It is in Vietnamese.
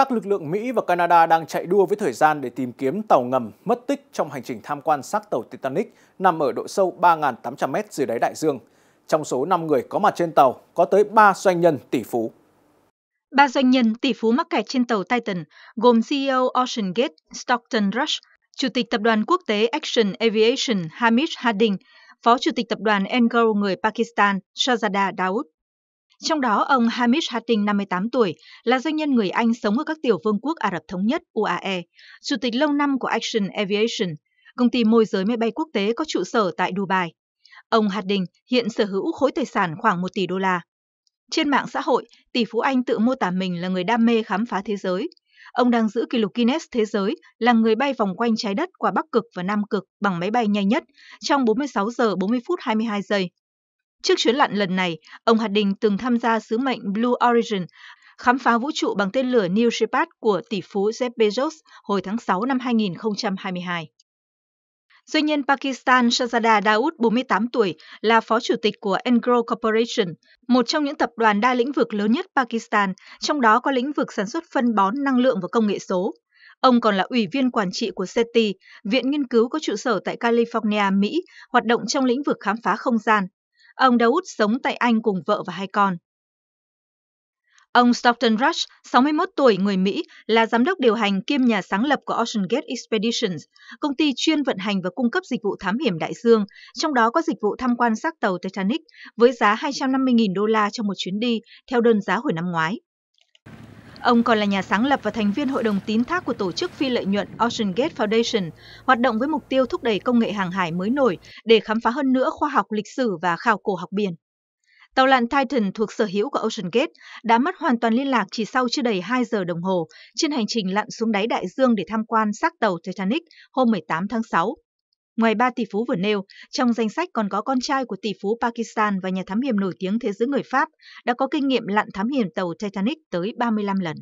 Các lực lượng Mỹ và Canada đang chạy đua với thời gian để tìm kiếm tàu ngầm mất tích trong hành trình tham quan xác tàu Titanic nằm ở độ sâu 3.800m dưới đáy đại dương. Trong số 5 người có mặt trên tàu, có tới 3 doanh nhân tỷ phú. Ba doanh nhân tỷ phú mắc kẹt trên tàu Titan gồm CEO OceanGate Stockton Rush, Chủ tịch Tập đoàn Quốc tế Action Aviation Hamish Harding, Phó Chủ tịch Tập đoàn Engel người Pakistan Shahzada Dawood. Trong đó, ông Hamish Hattin, 58 tuổi, là doanh nhân người Anh sống ở các tiểu vương quốc Ả Rập Thống Nhất UAE, chủ tịch lâu năm của Action Aviation, công ty môi giới máy bay quốc tế có trụ sở tại Dubai. Ông Hattin hiện sở hữu khối tài sản khoảng 1 tỷ đô la. Trên mạng xã hội, tỷ phú Anh tự mô tả mình là người đam mê khám phá thế giới. Ông đang giữ kỷ lục Guinness thế giới là người bay vòng quanh trái đất qua Bắc Cực và Nam Cực bằng máy bay nhanh nhất trong 46 giờ 40 phút 22 giây Trước chuyến lặn lần này, ông Hạt Đình từng tham gia sứ mệnh Blue Origin, khám phá vũ trụ bằng tên lửa New Shepard của tỷ phú Jeff Bezos hồi tháng 6 năm 2022. Doanh nhân Pakistan Shazada Daoud, 48 tuổi, là phó chủ tịch của Engro Corporation, một trong những tập đoàn đa lĩnh vực lớn nhất Pakistan, trong đó có lĩnh vực sản xuất phân bón năng lượng và công nghệ số. Ông còn là ủy viên quản trị của SETI, viện nghiên cứu có trụ sở tại California, Mỹ, hoạt động trong lĩnh vực khám phá không gian, Ông Dawood sống tại Anh cùng vợ và hai con. Ông Stockton Rush, 61 tuổi, người Mỹ, là giám đốc điều hành kiêm nhà sáng lập của Ocean Gate Expeditions, công ty chuyên vận hành và cung cấp dịch vụ thám hiểm đại dương, trong đó có dịch vụ tham quan xác tàu Titanic với giá 250.000 đô la trong một chuyến đi theo đơn giá hồi năm ngoái. Ông còn là nhà sáng lập và thành viên hội đồng tín thác của tổ chức phi lợi nhuận Ocean Gate Foundation, hoạt động với mục tiêu thúc đẩy công nghệ hàng hải mới nổi để khám phá hơn nữa khoa học lịch sử và khảo cổ học biển. Tàu lặn Titan thuộc sở hữu của Ocean Gate đã mất hoàn toàn liên lạc chỉ sau chưa đầy 2 giờ đồng hồ trên hành trình lặn xuống đáy đại dương để tham quan xác tàu Titanic hôm 18 tháng 6. Ngoài ba tỷ phú vừa nêu, trong danh sách còn có con trai của tỷ phú Pakistan và nhà thám hiểm nổi tiếng thế giới người Pháp đã có kinh nghiệm lặn thám hiểm tàu Titanic tới 35 lần.